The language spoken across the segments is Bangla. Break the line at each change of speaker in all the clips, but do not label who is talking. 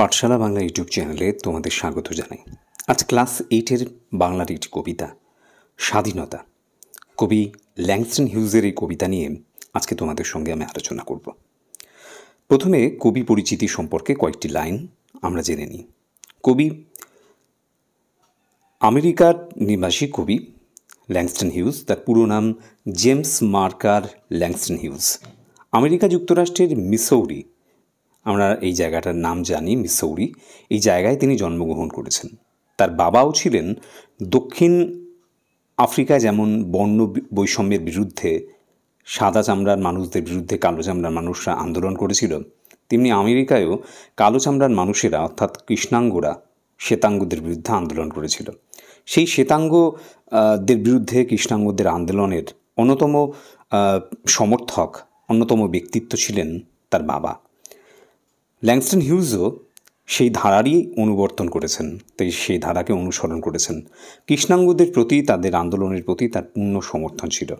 পাঠশালা বাংলা ইউটিউব চ্যানেলে তোমাদের স্বাগত জানাই আজ ক্লাস এইটের বাংলার একটি কবিতা স্বাধীনতা কবি ল্যাংস্টন হিউজের এই কবিতা নিয়ে আজকে তোমাদের সঙ্গে আমি আলোচনা করব প্রথমে কবি পরিচিতি সম্পর্কে কয়েকটি লাইন আমরা জেনে নিই কবি আমেরিকার নিবাসী কবি ল্যাংস্টন হিউজ তার পুরো নাম James Mercer Langston Hughes America যুক্তরাষ্ট্রের মিসৌরি আমরা এই জায়গাটার নাম জানি মিসৌরি এই জায়গায় তিনি জন্মগ্রহণ করেছেন তার বাবাও ছিলেন দক্ষিণ আফ্রিকা যেমন বর্ণ বৈষম্যের বিরুদ্ধে সাদা চামড়ার মানুষদের বিরুদ্ধে কালো চামড়ার মানুষরা আন্দোলন করেছিল তেমনি আমেরিকায়ও কালো চামড়ার মানুষেরা অর্থাৎ কৃষ্ণাঙ্গরা শ্বেতাঙ্গদের বিরুদ্ধে আন্দোলন করেছিল সেই শ্বেতাঙ্গদের বিরুদ্ধে কৃষ্ণাঙ্গদের আন্দোলনের অন্যতম সমর্থক অন্যতম ব্যক্তিত্ব ছিলেন তার বাবা ল্যাংস্টন হিউজও সেই ধারারই অনুবর্তন করেছেন তাই সেই ধারাকে অনুসরণ করেছেন কৃষ্ণাঙ্গদের প্রতি তাদের আন্দোলনের প্রতি তার পূর্ণ সমর্থন ছিল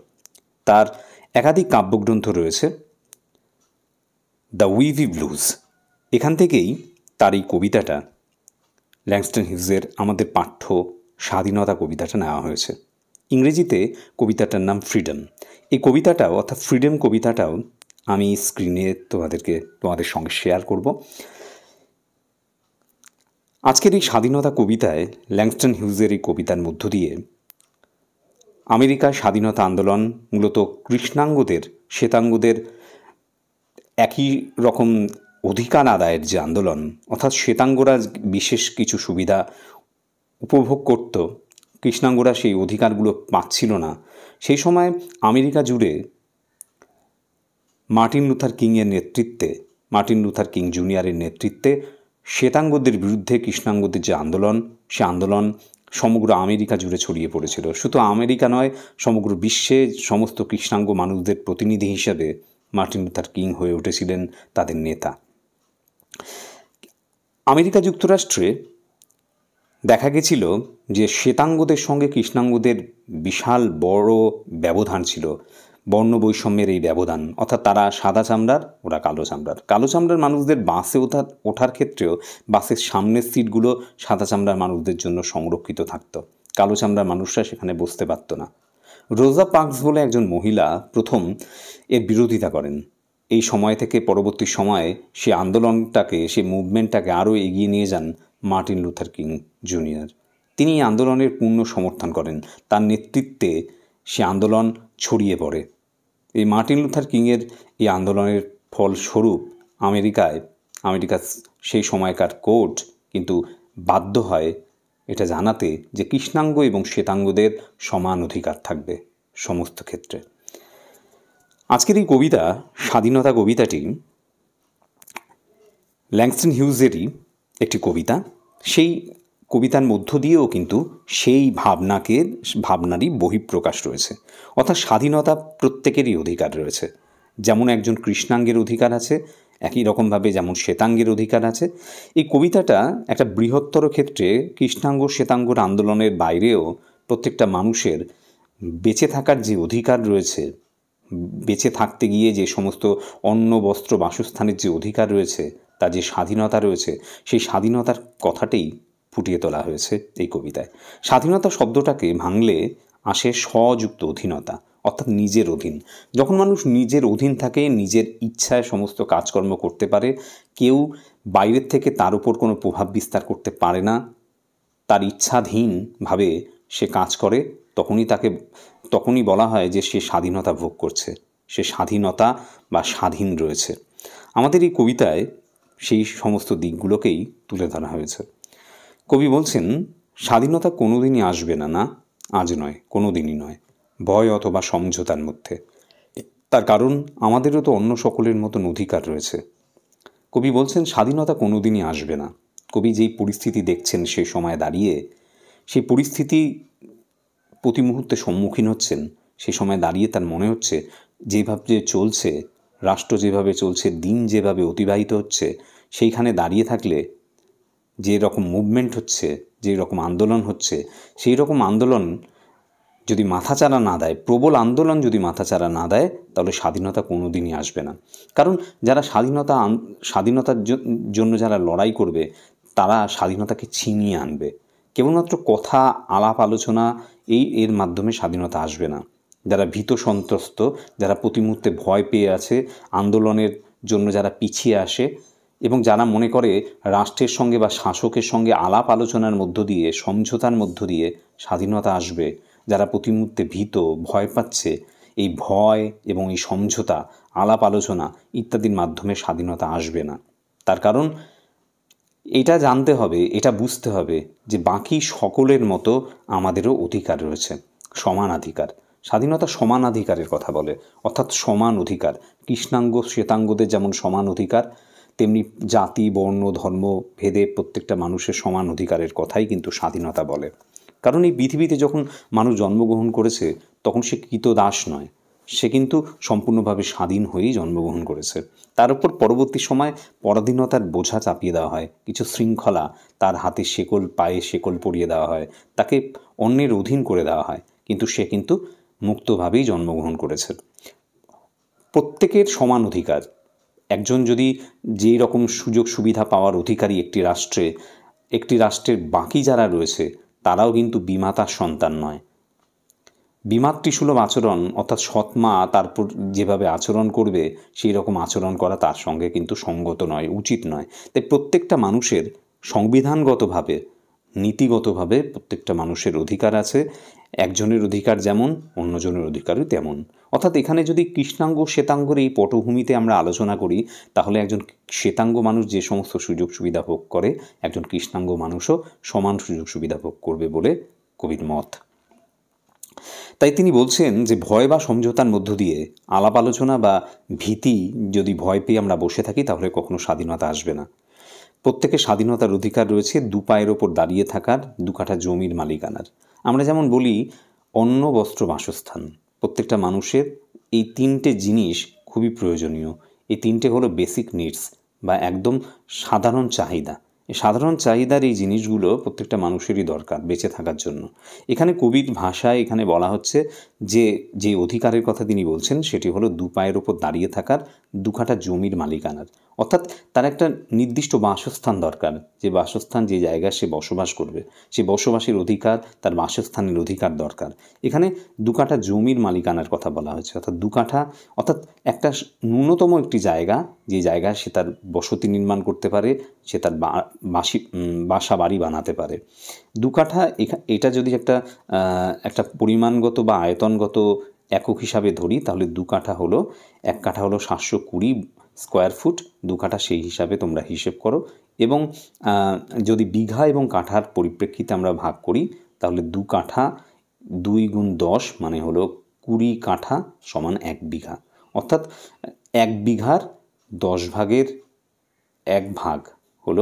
তার একাধিক কাব্যগ্রন্থ রয়েছে দ্য উইভি ব্লুজ এখান থেকেই তার এই কবিতাটা ল্যাংস্টন হিউজের আমাদের পাঠ্য স্বাধীনতা কবিতাটা নেওয়া হয়েছে ইংরেজিতে কবিতাটার নাম ফ্রিডম এই কবিতাটাও অর্থাৎ ফ্রিডম কবিতাটাও আমি স্ক্রিনে তোমাদেরকে তোমাদের সঙ্গে শেয়ার করব আজকের এই স্বাধীনতা কবিতায় ল্যাংস্টন হিউজের এই কবিতার মধ্য দিয়ে আমেরিকার স্বাধীনতা আন্দোলন মূলত কৃষ্ণাঙ্গদের শ্বেতাঙ্গদের একই রকম অধিকার আদায়ের যে আন্দোলন অর্থাৎ শ্বেতাঙ্গরা বিশেষ কিছু সুবিধা উপভোগ করত কৃষ্ণাঙ্গরা সেই অধিকারগুলো পাচ্ছিল না সেই সময় আমেরিকা জুড়ে মার্টিন লুথার কিংয়ের নেতৃত্বে মার্টিন লুথার কিং জুনিয়রের নেতৃত্বে শ্বেতাঙ্গদের বিরুদ্ধে কৃষ্ণাঙ্গদের যে আন্দোলন সে আন্দোলন সমগ্র আমেরিকা জুড়ে ছড়িয়ে পড়েছিল শুধু আমেরিকা নয় সমগ্র বিশ্বে সমস্ত কৃষ্ণাঙ্গ মানুষদের প্রতিনিধি হিসেবে মার্টিন লুথার কিং হয়ে উঠেছিলেন তাদের নেতা আমেরিকা যুক্তরাষ্ট্রে দেখা গেছিল যে শ্বেতাঙ্গদের সঙ্গে কৃষ্ণাঙ্গদের বিশাল বড় ব্যবধান ছিল বর্ণ বৈষম্যের এই ব্যবধান অর্থাৎ তারা সাদা চামড়ার ওরা কালো চামড়ার কালো চামড়ার মানুষদের বাসে ওঠা ওঠার ক্ষেত্রেও বাসের সামনের সিটগুলো সাদা চামড়ার মানুষদের জন্য সংরক্ষিত থাকতো কালো চামড়ার মানুষরা সেখানে বসতে পারত না রোজা পার্কস বলে একজন মহিলা প্রথম এর বিরোধিতা করেন এই সময় থেকে পরবর্তী সময়ে সে আন্দোলনটাকে সে মুভমেন্টটাকে আরও এগিয়ে নিয়ে যান মার্টিন লুথার কিং জুনিয়র তিনি আন্দোলনের পূর্ণ সমর্থন করেন তার নেতৃত্বে সে আন্দোলন ছড়িয়ে পড়ে এই মার্টিন লুথার কিংয়ের এই আন্দোলনের ফলস্বরূপ আমেরিকায় আমেরিকার সেই সময়কার কোর্ট কিন্তু বাধ্য হয় এটা জানাতে যে কৃষ্ণাঙ্গ এবং শ্বেতাঙ্গদের সমান অধিকার থাকবে সমস্ত ক্ষেত্রে আজকের এই কবিতা স্বাধীনতা কবিতাটি ল্যাংস্টন হিউজেরই একটি কবিতা সেই কবিতার মধ্য দিয়েও কিন্তু সেই ভাবনাকে ভাবনারই বহিঃপ্রকাশ রয়েছে অর্থাৎ স্বাধীনতা প্রত্যেকেরই অধিকার রয়েছে যেমন একজন কৃষ্ণাঙ্গের অধিকার আছে একই রকমভাবে যেমন শ্বেতাঙ্গের অধিকার আছে এই কবিতাটা একটা বৃহত্তর ক্ষেত্রে কৃষ্ণাঙ্গ শ্বেতাঙ্গর আন্দোলনের বাইরেও প্রত্যেকটা মানুষের বেঁচে থাকার যে অধিকার রয়েছে বেঁচে থাকতে গিয়ে যে সমস্ত অন্ন বস্ত্র বাসস্থানের যে অধিকার রয়েছে তার যে স্বাধীনতা রয়েছে সেই স্বাধীনতার কথাটাই ফুটিয়ে তোলা হয়েছে এই কবিতায় স্বাধীনতা শব্দটাকে ভাঙলে আসে স্বযুক্ত অধীনতা অর্থাৎ নিজের অধীন যখন মানুষ নিজের অধীন থাকে নিজের ইচ্ছায় সমস্ত কাজকর্ম করতে পারে কেউ বাইরের থেকে তার উপর কোনো প্রভাব বিস্তার করতে পারে না তার ইচ্ছাধীনভাবে সে কাজ করে তখনই তাকে তখনই বলা হয় যে সে স্বাধীনতা ভোগ করছে সে স্বাধীনতা বা স্বাধীন রয়েছে আমাদের এই কবিতায় সেই সমস্ত দিকগুলোকেই তুলে ধরা হয়েছে কবি বলছেন স্বাধীনতা কোনোদিনই আসবে না না আজ নয় কোনো দিনই নয় ভয় অথবা সমঝোতার মধ্যে তার কারণ আমাদেরও তো অন্য সকলের মতন অধিকার রয়েছে কবি বলছেন স্বাধীনতা কোনোদিনই আসবে না কবি যেই পরিস্থিতি দেখছেন সে সময় দাঁড়িয়ে সেই পরিস্থিতি প্রতি মুহূর্তে সম্মুখীন হচ্ছেন সে সময় দাঁড়িয়ে তার মনে হচ্ছে যেভাবে চলছে রাষ্ট্র যেভাবে চলছে দিন যেভাবে অতিবাহিত হচ্ছে সেইখানে দাঁড়িয়ে থাকলে যে রকম মুভমেন্ট হচ্ছে যে রকম আন্দোলন হচ্ছে সেই রকম আন্দোলন যদি মাথাচাড়া না দেয় প্রবল আন্দোলন যদি মাথাচাড়া না দেয় তাহলে স্বাধীনতা কোনো দিনই আসবে না কারণ যারা স্বাধীনতা স্বাধীনতার জন্য যারা লড়াই করবে তারা স্বাধীনতাকে ছিনিয়ে আনবে কেবলমাত্র কথা আলাপ আলোচনা এই এর মাধ্যমে স্বাধীনতা আসবে না যারা ভীত সন্ত্রস্ত যারা প্রতি মুহূর্তে ভয় পেয়ে আছে আন্দোলনের জন্য যারা পিছিয়ে আসে এবং যারা মনে করে রাষ্ট্রের সঙ্গে বা শাসকের সঙ্গে আলাপ আলোচনার মধ্য দিয়ে সমঝোতার মধ্য দিয়ে স্বাধীনতা আসবে যারা প্রতি মুহূর্তে ভীত ভয় পাচ্ছে এই ভয় এবং এই সমঝোতা আলাপ আলোচনা ইত্যাদির মাধ্যমে স্বাধীনতা আসবে না তার কারণ এটা জানতে হবে এটা বুঝতে হবে যে বাকি সকলের মতো আমাদেরও অধিকার রয়েছে সমান অধিকার স্বাধীনতা সমান অধিকারের কথা বলে অর্থাৎ সমান অধিকার কৃষ্ণাঙ্গ শ্বেতাঙ্গদের যেমন সমান অধিকার তেমনি জাতি বর্ণ ধর্ম ভেদে প্রত্যেকটা মানুষের সমান অধিকারের কথাই কিন্তু স্বাধীনতা বলে কারণ এই পৃথিবীতে যখন মানুষ জন্মগ্রহণ করেছে তখন সে কৃত দাস নয় সে কিন্তু সম্পূর্ণভাবে স্বাধীন হয়েই জন্মগ্রহণ করেছে তার উপর পরবর্তী সময় পরাধীনতার বোঝা চাপিয়ে দেওয়া হয় কিছু শৃঙ্খলা তার হাতে শেকল পায়ে শেকল পরিয়ে দেওয়া হয় তাকে অন্যের অধীন করে দেওয়া হয় কিন্তু সে কিন্তু মুক্তভাবেই জন্মগ্রহণ করেছে প্রত্যেকের সমান অধিকার একজন যদি যেই রকম সুযোগ সুবিধা পাওয়ার অধিকারী একটি রাষ্ট্রে একটি রাষ্ট্রের বাকি যারা রয়েছে তারাও কিন্তু বিমাতার সন্তান নয় বিমাতৃসুলভ আচরণ অর্থাৎ সৎমা তারপর যেভাবে আচরণ করবে সেই রকম আচরণ করা তার সঙ্গে কিন্তু সঙ্গত নয় উচিত নয় তাই প্রত্যেকটা মানুষের সংবিধানগতভাবে নীতিগতভাবে প্রত্যেকটা মানুষের অধিকার আছে একজনের অধিকার যেমন অন্যজনের অধিকারও তেমন অর্থাৎ এখানে যদি কৃষ্ণাঙ্গ শ্বেতাঙ্গর এই পটভূমিতে আমরা আলোচনা করি তাহলে একজন শ্বেতাঙ্গ মানুষ যে সমস্ত সুযোগ সুবিধা ভোগ করে একজন কৃষ্ণাঙ্গ মানুষও সমান সুযোগ সুবিধা ভোগ করবে বলে কবির মত তাই তিনি বলছেন যে ভয় বা সমঝোতার মধ্য দিয়ে আলাপ আলোচনা বা ভীতি যদি ভয় পেয়ে আমরা বসে থাকি তাহলে কখনো স্বাধীনতা আসবে না প্রত্যেকে স্বাধীনতার অধিকার রয়েছে দু পায়ের ওপর দাঁড়িয়ে থাকার দু কাঠা জমির মালিকানার আমরা যেমন বলি অন্ন বস্ত্র বাসস্থান প্রত্যেকটা মানুষের এই তিনটে জিনিস খুবই প্রয়োজনীয় এই তিনটে হলো বেসিক নিডস বা একদম সাধারণ চাহিদা সাধারণ চাহিদার এই জিনিসগুলো প্রত্যেকটা মানুষেরই দরকার বেঁচে থাকার জন্য এখানে কবির ভাষায় এখানে বলা হচ্ছে যে যে অধিকারের কথা তিনি বলছেন সেটি হলো দু পায়ের ওপর দাঁড়িয়ে থাকার দুখাটা জমির মালিকানার অর্থাৎ তার একটা নির্দিষ্ট বাসস্থান দরকার যে বাসস্থান যে জায়গায় সে বসবাস করবে সে বসবাসের অধিকার তার বাসস্থানের অধিকার দরকার এখানে দুকাঠা জমির মালিকানার কথা বলা হয়েছে অর্থাৎ দুকাঠা অর্থাৎ একটা ন্যূনতম একটি জায়গা যে জায়গায় সে তার বসতি নির্মাণ করতে পারে সে তার বাসি বাসা বাড়ি বানাতে পারে দু কাঠা এটা যদি একটা একটা পরিমাণগত বা আয়তনগত একক হিসাবে ধরি তাহলে দু কাঠা হলো এক কাঠা হলো সাতশো কুড়ি স্কোয়ার ফুট দু কাঠা সেই হিসাবে তোমরা হিসেব করো এবং যদি বিঘা এবং কাঠার পরিপ্রেক্ষিতে আমরা ভাগ করি তাহলে দু কাঠা দুই গুণ দশ মানে হলো কুড়ি কাঠা সমান এক বিঘা অর্থাৎ এক বিঘার দশ ভাগের এক ভাগ হল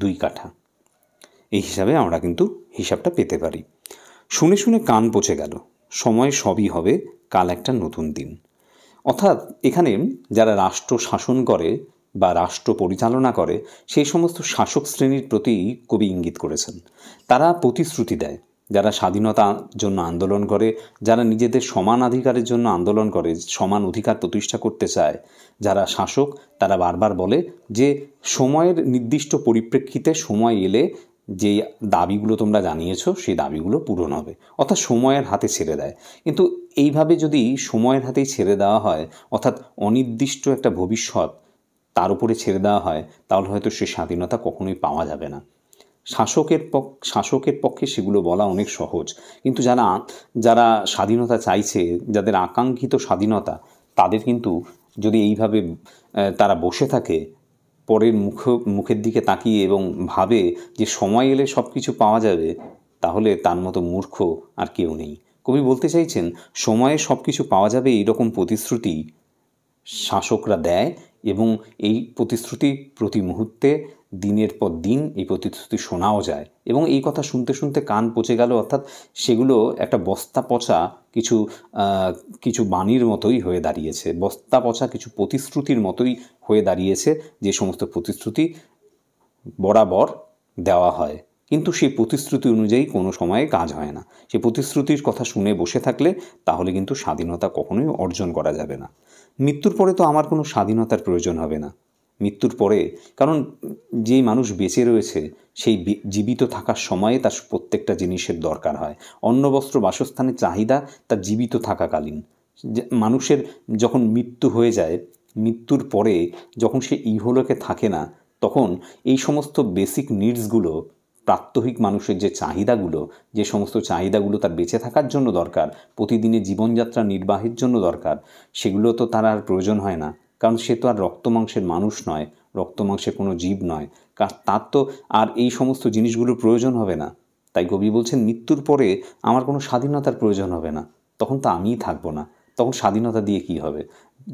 দুই কাঠা এই হিসাবে আমরা কিন্তু হিসাবটা পেতে পারি শুনে শুনে কান পচে গেল সময় সবই হবে কাল একটা নতুন দিন অর্থাৎ এখানে যারা রাষ্ট্র শাসন করে বা রাষ্ট্র পরিচালনা করে সেই সমস্ত শাসক শ্রেণীর প্রতি কবি ইঙ্গিত করেছেন তারা প্রতিশ্রুতি দেয় যারা স্বাধীনতার জন্য আন্দোলন করে যারা নিজেদের সমান অধিকারের জন্য আন্দোলন করে সমান অধিকার প্রতিষ্ঠা করতে চায় যারা শাসক তারা বারবার বলে যে সময়ের নির্দিষ্ট পরিপ্রেক্ষিতে সময় এলে যে দাবিগুলো তোমরা জানিয়েছো সেই দাবিগুলো পূরণ হবে অর্থাৎ সময়ের হাতে ছেড়ে দেয় কিন্তু এইভাবে যদি সময়ের হাতেই ছেড়ে দেওয়া হয় অর্থাৎ অনির্দিষ্ট একটা ভবিষ্যৎ তার উপরে ছেড়ে দেওয়া হয় তাহলে হয়তো সে স্বাধীনতা কখনোই পাওয়া যাবে না শাসকের পক্ষ শাসকের পক্ষে সেগুলো বলা অনেক সহজ কিন্তু যারা যারা স্বাধীনতা চাইছে যাদের আকাঙ্ক্ষিত স্বাধীনতা তাদের কিন্তু যদি এইভাবে তারা বসে থাকে পরের মুখ মুখের দিকে তাকিয়ে এবং ভাবে যে সময় এলে সব কিছু পাওয়া যাবে তাহলে তার মতো মূর্খ আর কেউ নেই কবি বলতে চাইছেন সময়ে সব কিছু পাওয়া যাবে এইরকম প্রতিশ্রুতি শাসকরা দেয় এবং এই প্রতিশ্রুতি প্রতি মুহূর্তে দিনের পর দিন এই প্রতিশ্রুতি শোনাও যায় এবং এই কথা শুনতে শুনতে কান পচে গেল অর্থাৎ সেগুলো একটা বস্তা পচা কিছু কিছু বাণীর মতোই হয়ে দাঁড়িয়েছে বস্তা পচা কিছু প্রতিশ্রুতির মতোই হয়ে দাঁড়িয়েছে যে সমস্ত প্রতিশ্রুতি বরাবর দেওয়া হয় কিন্তু সেই প্রতিশ্রুতি অনুযায়ী কোনো সময়ে কাজ হয় না সেই প্রতিশ্রুতির কথা শুনে বসে থাকলে তাহলে কিন্তু স্বাধীনতা কখনোই অর্জন করা যাবে না মৃত্যুর পরে তো আমার কোনো স্বাধীনতার প্রয়োজন হবে না মৃত্যুর পরে কারণ যেই মানুষ বেঁচে রয়েছে সেই জীবিত থাকার সময়ে তার প্রত্যেকটা জিনিসের দরকার হয় অন্ন বস্ত্র বাসস্থানের চাহিদা তার জীবিত থাকাকালীন মানুষের যখন মৃত্যু হয়ে যায় মৃত্যুর পরে যখন সে ইহলোকে থাকে না তখন এই সমস্ত বেসিক নিডসগুলো প্রাত্যহিক মানুষের যে চাহিদাগুলো যে সমস্ত চাহিদাগুলো তার বেঁচে থাকার জন্য দরকার প্রতিদিনের জীবনযাত্রা নির্বাহের জন্য দরকার সেগুলো তো তার আর প্রয়োজন হয় না কারণ সে তো আর রক্ত মাংসের মানুষ নয় রক্ত মাংসের কোনো জীব নয় তার তো আর এই সমস্ত জিনিসগুলোর প্রয়োজন হবে না তাই কবি বলছেন মৃত্যুর পরে আমার কোনো স্বাধীনতার প্রয়োজন হবে না তখন তো আমিই থাকবো না তখন স্বাধীনতা দিয়ে কি হবে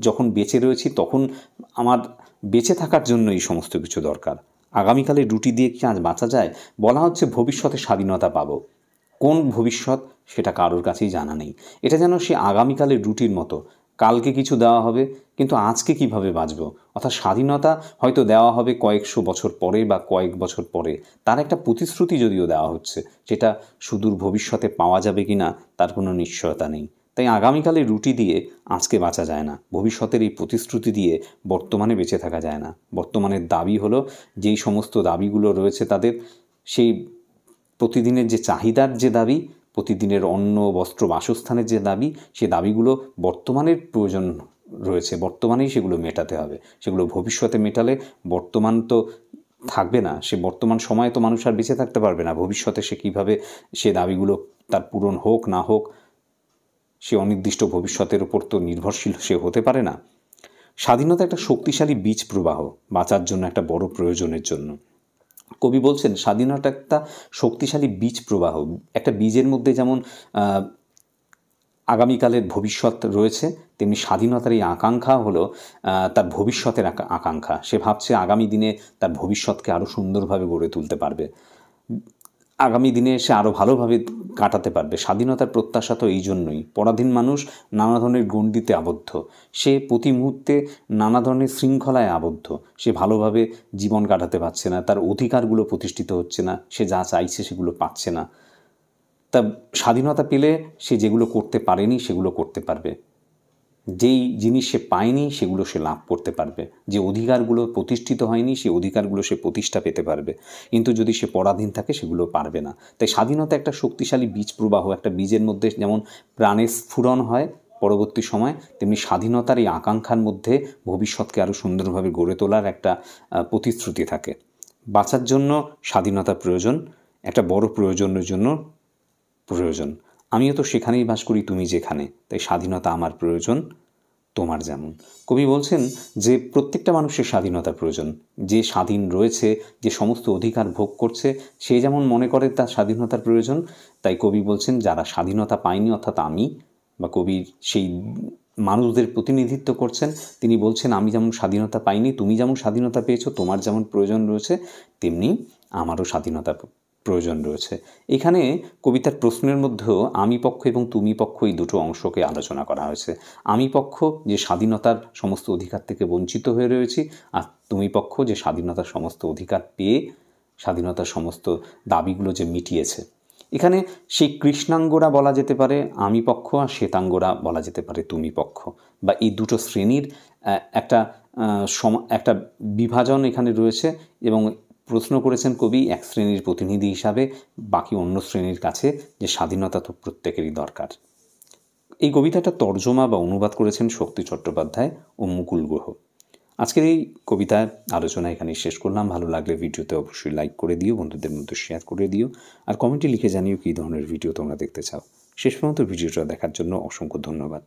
যখন বেঁচে রয়েছি তখন আমার বেঁচে থাকার জন্য এই সমস্ত কিছু দরকার আগামীকালে রুটি দিয়ে কি আজ বাঁচা যায় বলা হচ্ছে ভবিষ্যতে স্বাধীনতা পাবো কোন ভবিষ্যৎ সেটা কারোর কাছেই জানা নেই এটা যেন সে আগামীকালের রুটির মতো কালকে কিছু দেওয়া হবে কিন্তু আজকে কিভাবে বাঁচব অর্থাৎ স্বাধীনতা হয়তো দেওয়া হবে কয়েকশো বছর পরে বা কয়েক বছর পরে তার একটা প্রতিশ্রুতি যদিও দেওয়া হচ্ছে যেটা সুদূর ভবিষ্যতে পাওয়া যাবে কি না তার কোনো নিশ্চয়তা নেই তাই আগামীকালে রুটি দিয়ে আজকে বাঁচা যায় না ভবিষ্যতের এই প্রতিশ্রুতি দিয়ে বর্তমানে বেঁচে থাকা যায় না বর্তমানের দাবি হলো যেই সমস্ত দাবিগুলো রয়েছে তাদের সেই প্রতিদিনের যে চাহিদার যে দাবি প্রতিদিনের অন্ন বস্ত্র বাসস্থানের যে দাবি সে দাবিগুলো বর্তমানের প্রয়োজন রয়েছে বর্তমানেই সেগুলো মেটাতে হবে সেগুলো ভবিষ্যতে মেটালে বর্তমান তো থাকবে না সে বর্তমান সময়ে তো মানুষ আর বেঁচে থাকতে পারবে না ভবিষ্যতে সে কীভাবে সে দাবিগুলো তার পূরণ হোক না হোক সে অনির্দিষ্ট ভবিষ্যতের উপর তো নির্ভরশীল সে হতে পারে না স্বাধীনতা একটা শক্তিশালী বীজ প্রবাহ বাঁচার জন্য একটা বড় প্রয়োজনের জন্য কবি বলছেন স্বাধীনতা একটা শক্তিশালী বীজ প্রবাহ একটা বীজের মধ্যে যেমন আগামীকালের ভবিষ্যৎ রয়েছে তেমনি স্বাধীনতার এই আকাঙ্ক্ষা হলো তার ভবিষ্যতের আকাঙ্ক্ষা সে ভাবছে আগামী দিনে তার ভবিষ্যৎকে আরও সুন্দরভাবে গড়ে তুলতে পারবে আগামী দিনে সে আরও ভালোভাবে কাটাতে পারবে স্বাধীনতার প্রত্যাশা তো এই জন্যই পরাধীন মানুষ নানা ধরনের গণ্ডিতে আবদ্ধ সে প্রতি মুহূর্তে নানা ধরনের শৃঙ্খলায় আবদ্ধ সে ভালোভাবে জীবন কাটাতে পারছে না তার অধিকারগুলো প্রতিষ্ঠিত হচ্ছে না সে যা চাইছে সেগুলো পাচ্ছে না তা স্বাধীনতা পেলে সে যেগুলো করতে পারেনি সেগুলো করতে পারবে যেই জিনিস সে পায়নি সেগুলো সে লাভ করতে পারবে যে অধিকারগুলো প্রতিষ্ঠিত হয়নি সে অধিকারগুলো সে প্রতিষ্ঠা পেতে পারবে কিন্তু যদি সে পরাধীন থাকে সেগুলো পারবে না তাই স্বাধীনতা একটা শক্তিশালী বীজ প্রবাহ একটা বীজের মধ্যে যেমন প্রাণের স্ফুরণ হয় পরবর্তী সময় তেমনি স্বাধীনতার এই আকাঙ্ক্ষার মধ্যে ভবিষ্যৎকে আরও সুন্দরভাবে গড়ে তোলার একটা প্রতিশ্রুতি থাকে বাঁচার জন্য স্বাধীনতা প্রয়োজন একটা বড় প্রয়োজনের জন্য প্রয়োজন আমিও তো সেখানেই বাস করি তুমি যেখানে তাই স্বাধীনতা আমার প্রয়োজন তোমার যেমন কবি বলছেন যে প্রত্যেকটা মানুষের স্বাধীনতা প্রয়োজন যে স্বাধীন রয়েছে যে সমস্ত অধিকার ভোগ করছে সে যেমন মনে করে তার স্বাধীনতার প্রয়োজন তাই কবি বলছেন যারা স্বাধীনতা পায়নি অর্থাৎ আমি বা কবির সেই মানুষদের প্রতিনিধিত্ব করছেন তিনি বলছেন আমি যেমন স্বাধীনতা পাইনি তুমি যেমন স্বাধীনতা পেয়েছো তোমার যেমন প্রয়োজন রয়েছে তেমনি আমারও স্বাধীনতা প্রয়োজন রয়েছে এখানে কবিতার প্রশ্নের মধ্যেও আমি পক্ষ এবং তুমি পক্ষ এই দুটো অংশকে আলোচনা করা হয়েছে আমি পক্ষ যে স্বাধীনতার সমস্ত অধিকার থেকে বঞ্চিত হয়ে রয়েছি আর তুমি পক্ষ যে স্বাধীনতার সমস্ত অধিকার পেয়ে স্বাধীনতার সমস্ত দাবিগুলো যে মিটিয়েছে এখানে সেই কৃষ্ণাঙ্গরা বলা যেতে পারে আমি পক্ষ আর শ্বেতাঙ্গরা বলা যেতে পারে তুমি পক্ষ বা এই দুটো শ্রেণীর একটা সম একটা বিভাজন এখানে রয়েছে এবং প্রশ্ন করেছেন কবি এক শ্রেণীর প্রতিনিধি হিসাবে বাকি অন্য শ্রেণীর কাছে যে স্বাধীনতা তো প্রত্যেকেরই দরকার এই কবিতাটা তর্জমা বা অনুবাদ করেছেন শক্তি চট্টোপাধ্যায় ও মুকুল গ্রহ আজকের এই কবিতার আলোচনা এখানে শেষ করলাম ভালো লাগলে ভিডিওতে অবশ্যই লাইক করে দিও বন্ধুদের মধ্যে শেয়ার করে দিও আর কমেন্টে লিখে জানিও কী ধরনের ভিডিও তোমরা দেখতে চাও শেষ পর্যন্ত ভিডিওটা দেখার জন্য অসংখ্য ধন্যবাদ